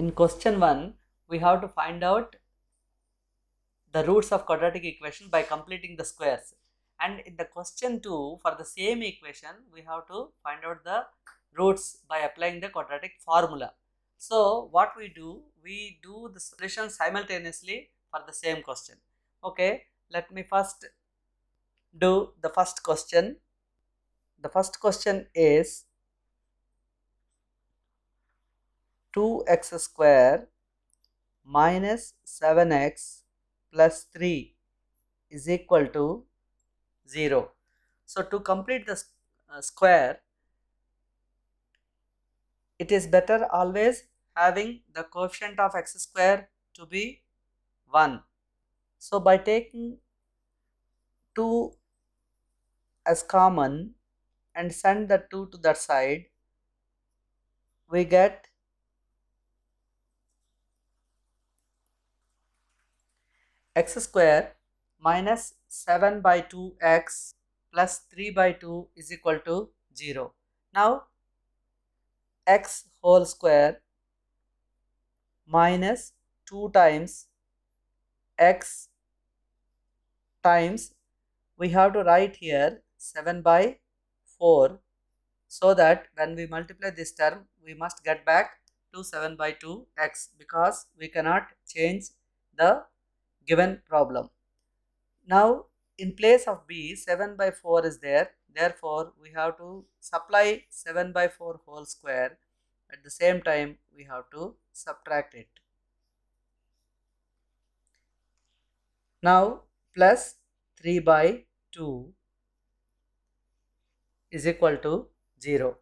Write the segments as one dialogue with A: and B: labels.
A: In question 1, we have to find out the roots of quadratic equation by completing the squares. And in the question 2, for the same equation, we have to find out the roots by applying the quadratic formula. So, what we do, we do the solution simultaneously for the same question. Okay, let me first do the first question. The first question is 2x square minus 7x plus 3 is equal to 0. So, to complete the uh, square, it is better always having the coefficient of x square to be 1. So, by taking 2 as common and send the 2 to that side, we get x square minus 7 by 2x plus 3 by 2 is equal to 0. Now x whole square minus 2 times x times we have to write here 7 by 4 so that when we multiply this term we must get back to 7 by 2 x because we cannot change the given problem. Now in place of B 7 by 4 is there therefore we have to supply 7 by 4 whole square at the same time we have to subtract it. Now plus 3 by 2 is equal to 0.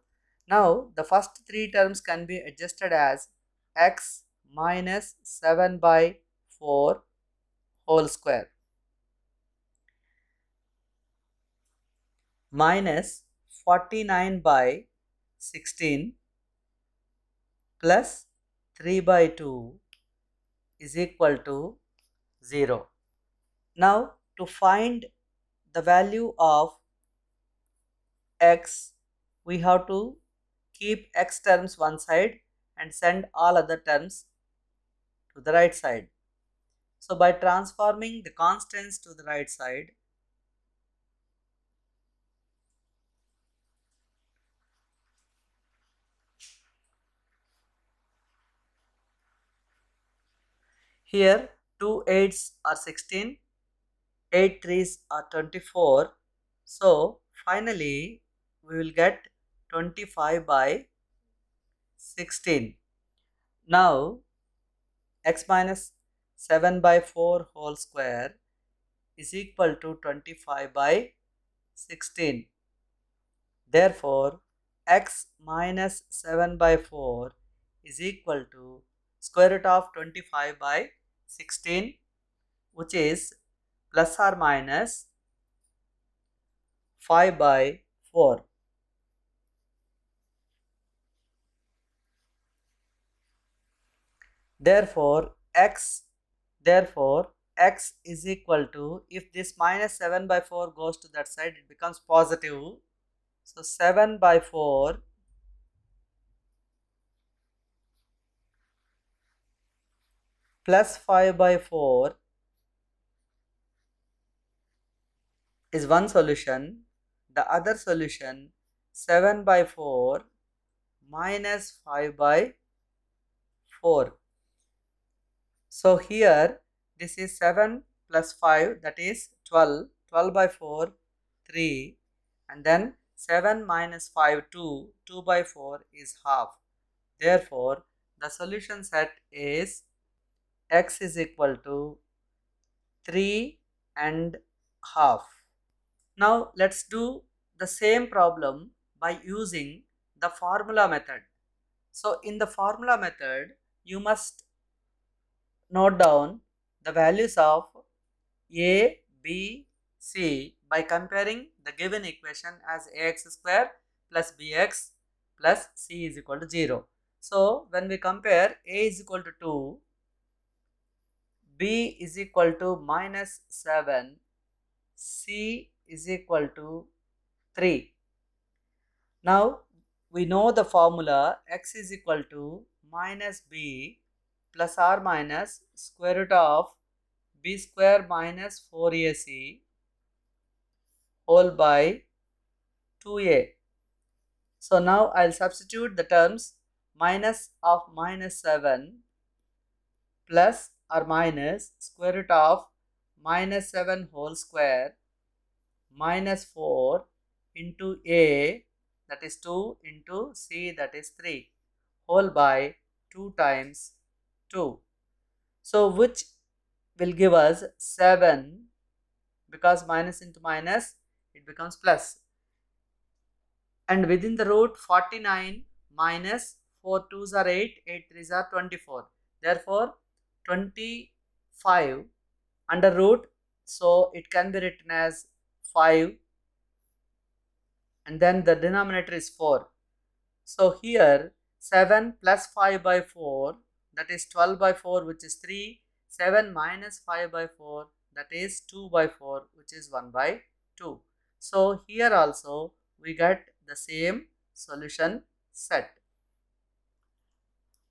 A: Now the first three terms can be adjusted as x minus 7 by 4 whole square minus 49 by 16 plus 3 by 2 is equal to 0. Now to find the value of x we have to keep x terms one side and send all other terms to the right side. So by transforming the constants to the right side, Here 2 8s are 16, 8 3s are 24. So finally we will get 25 by 16. Now x minus 7 by 4 whole square is equal to 25 by 16. Therefore, x minus 7 by 4 is equal to square root of 25 by 16 which is plus or minus 5 by 4. Therefore, x Therefore, x is equal to, if this minus 7 by 4 goes to that side, it becomes positive. So, 7 by 4 plus 5 by 4 is one solution. The other solution 7 by 4 minus 5 by 4 so here this is 7 plus 5 that is 12. 12 by 4 3 and then 7 minus 5 2. 2 by 4 is half. Therefore the solution set is x is equal to 3 and half. Now let's do the same problem by using the formula method. So in the formula method you must note down the values of a, b, c by comparing the given equation as ax square plus bx plus c is equal to 0. So, when we compare a is equal to 2, b is equal to minus 7, c is equal to 3. Now, we know the formula x is equal to minus b plus or minus square root of b square minus 4ac all by 2a. So now I'll substitute the terms minus of minus 7 plus or minus square root of minus 7 whole square minus 4 into a that is 2 into c that is 3 whole by 2 times 2. So which will give us 7 because minus into minus it becomes plus and within the root 49 minus 4 2s are 8 8 3s are 24 therefore 25 under root so it can be written as 5 and then the denominator is 4 so here 7 plus 5 by 4 that is 12 by 4 which is 3 7 minus 5 by 4 that is 2 by 4 which is 1 by 2 so here also we get the same solution set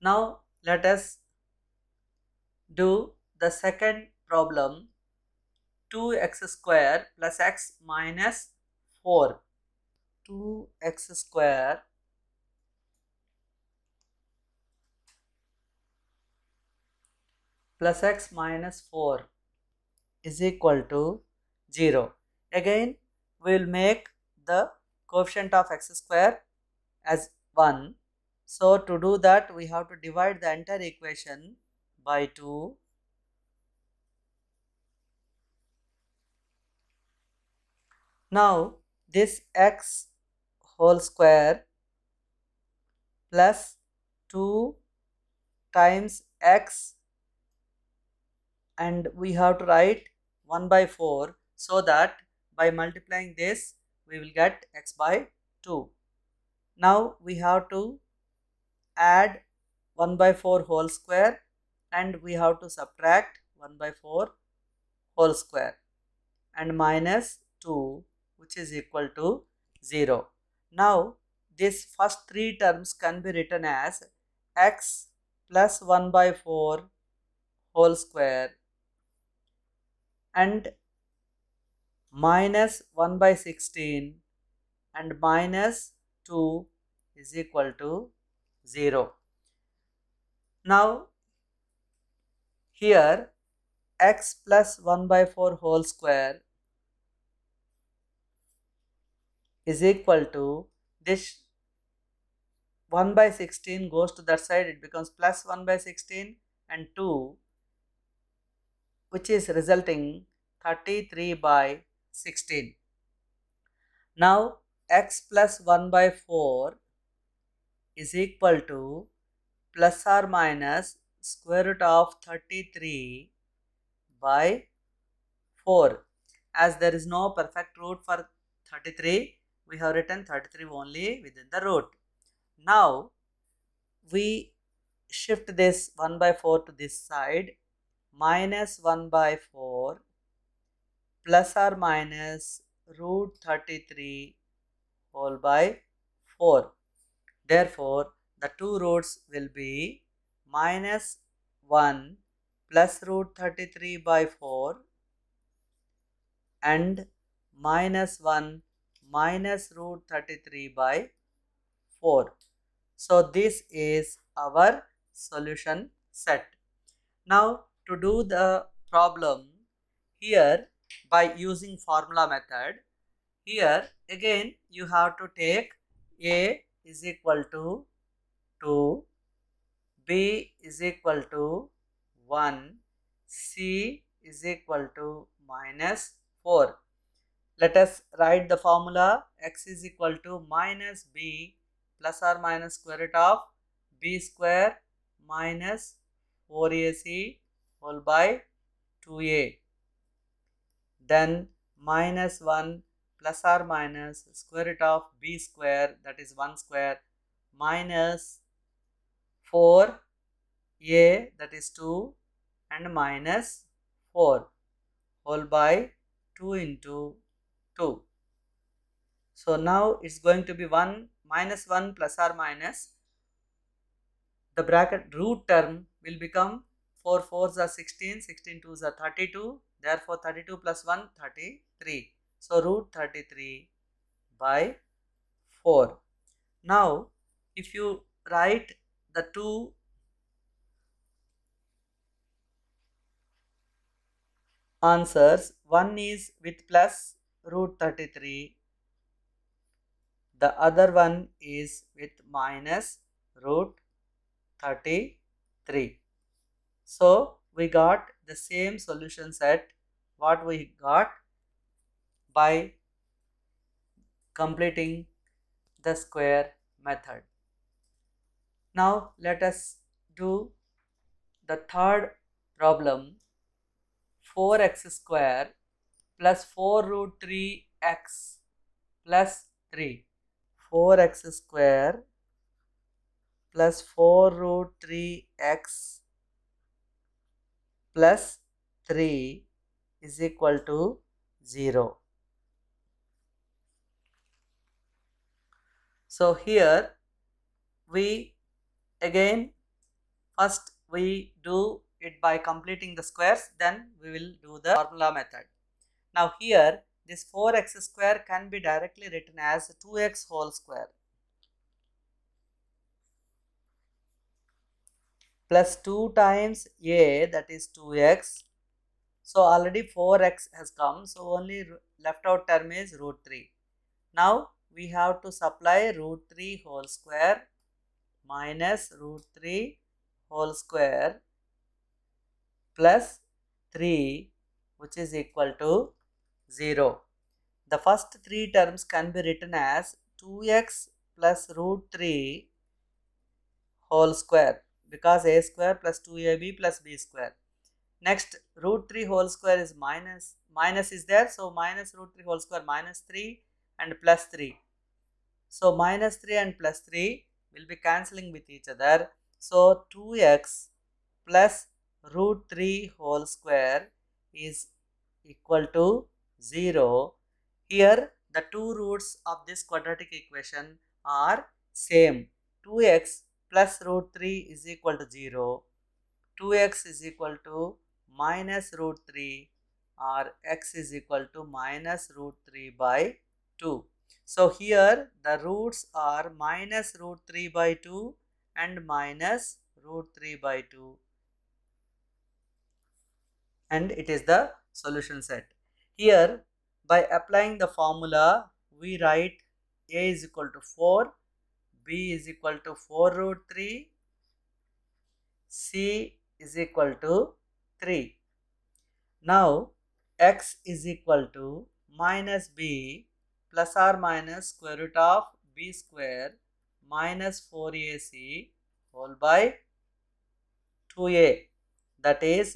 A: now let us do the second problem 2x square plus x minus 4 2x square plus x minus 4 is equal to 0. Again, we will make the coefficient of x square as 1. So, to do that, we have to divide the entire equation by 2 Now this x whole square plus 2 times x and we have to write 1 by 4 so that by multiplying this we will get x by 2. Now we have to add 1 by 4 whole square and we have to subtract 1 by 4 whole square and minus 2 which is equal to 0. Now this first three terms can be written as x plus 1 by 4 whole square and minus 1 by 16 and minus 2 is equal to 0. Now here x plus 1 by 4 whole square is equal to this 1 by 16 goes to that side it becomes plus 1 by 16 and 2 which is resulting 33 by 16. Now x plus 1 by 4 is equal to plus or minus square root of 33 by 4. As there is no perfect root for 33, we have written 33 only within the root. Now, we shift this 1 by 4 to this side minus 1 by 4 plus or minus root 33 whole by 4. Therefore, the two roots will be minus 1 plus root 33 by 4 and minus 1 minus root 33 by 4. So, this is our solution set. Now, to do the problem here by using formula method here again you have to take a is equal to 2 b is equal to 1 c is equal to minus 4 let us write the formula x is equal to minus b plus or minus square root of b square minus 4ac whole by 2a. Then minus 1 plus or minus square root of b square that is 1 square minus 4a that is 2 and minus 4 whole by 2 into 2. So now it's going to be 1 minus 1 plus or minus the bracket root term will become 4 4s are 16, 16 2s are 32, therefore 32 plus 1, 33. So root 33 by 4. Now if you write the two answers, one is with plus root 33, the other one is with minus root 33. So we got the same solution set what we got by completing the square method. Now let us do the third problem 4x square plus 4 root 3x plus 3 4x square plus 4 root 3x plus 3 is equal to 0. So here we again first we do it by completing the squares then we will do the formula method. Now here this 4x square can be directly written as 2x whole square plus 2 times a that is 2x so already 4x has come so only left out term is root 3 now we have to supply root 3 whole square minus root 3 whole square plus 3 which is equal to 0 the first three terms can be written as 2x plus root 3 whole square because a square plus 2ab plus b square. Next root 3 whole square is minus, minus is there so minus root 3 whole square minus 3 and plus 3. So minus 3 and plus 3 will be cancelling with each other. So 2x plus root 3 whole square is equal to 0. Here the two roots of this quadratic equation are same. 2x plus root 3 is equal to 0, 2x is equal to minus root 3 or x is equal to minus root 3 by 2. So here the roots are minus root 3 by 2 and minus root 3 by 2 and it is the solution set. Here by applying the formula we write a is equal to 4 b is equal to 4 root 3, c is equal to 3. Now x is equal to minus b plus or minus square root of b square minus 4ac whole by 2a that is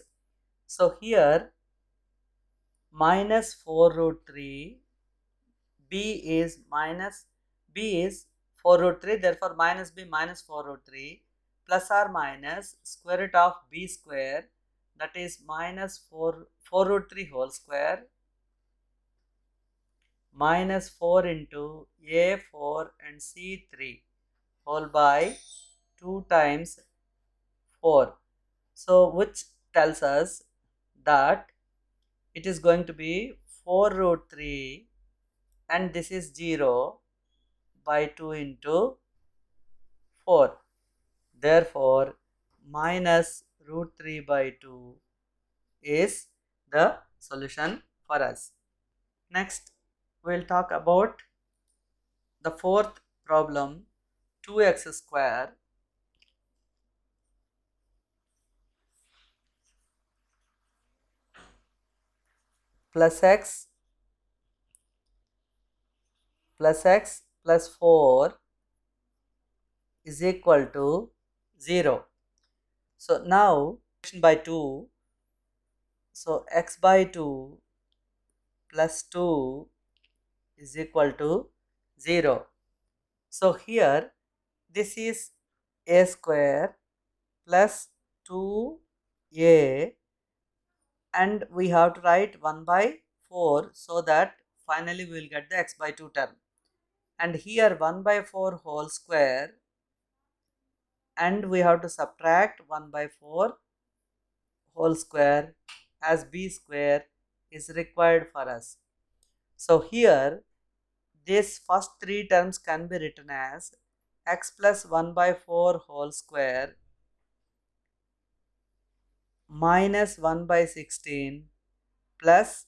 A: so here minus 4 root 3 b is minus b is 4 root 3 therefore minus b minus 4 root 3 plus or minus square root of b square that is minus 4 4 root 3 whole square minus 4 into a4 and c3 whole by 2 times 4 so which tells us that it is going to be 4 root 3 and this is 0 by 2 into 4. Therefore, minus root 3 by 2 is the solution for us. Next, we will talk about the fourth problem 2x square plus x plus x plus 4 is equal to 0. So now by 2 so x by 2 plus 2 is equal to 0. So here this is a square plus 2a and we have to write 1 by 4 so that finally we will get the x by 2 term and here 1 by 4 whole square and we have to subtract 1 by 4 whole square as b square is required for us. So here this first three terms can be written as x plus 1 by 4 whole square minus 1 by 16 plus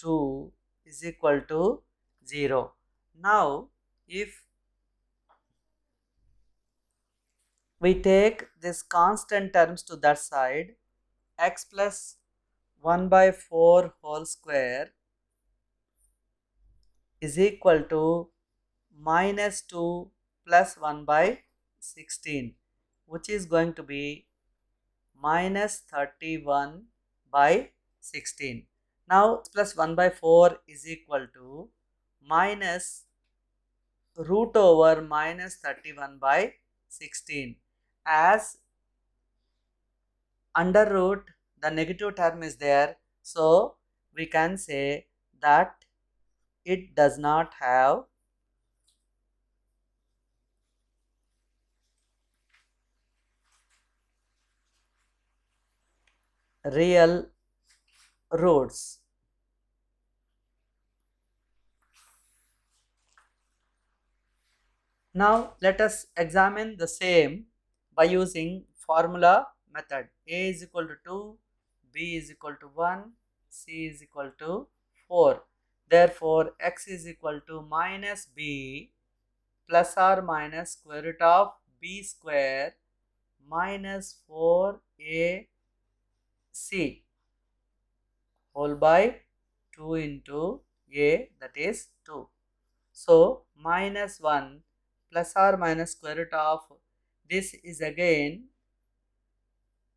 A: 2 is equal to 0. Now if we take this constant terms to that side x plus 1 by 4 whole square is equal to minus 2 plus 1 by 16 which is going to be minus 31 by 16. Now plus 1 by 4 is equal to minus root over minus 31 by 16 as under root the negative term is there so we can say that it does not have real roots Now let us examine the same by using formula method. A is equal to 2, B is equal to 1, C is equal to 4. Therefore, X is equal to minus B plus or minus square root of B square minus 4AC whole by 2 into A that is 2. So, minus 1 plus or minus square root of this is again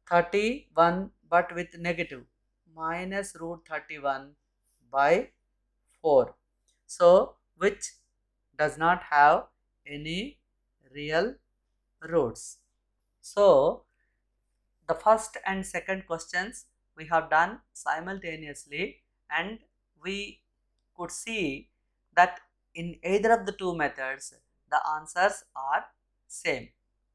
A: 31 but with negative minus root 31 by 4 so which does not have any real roots so the first and second questions we have done simultaneously and we could see that in either of the two methods the answers are same.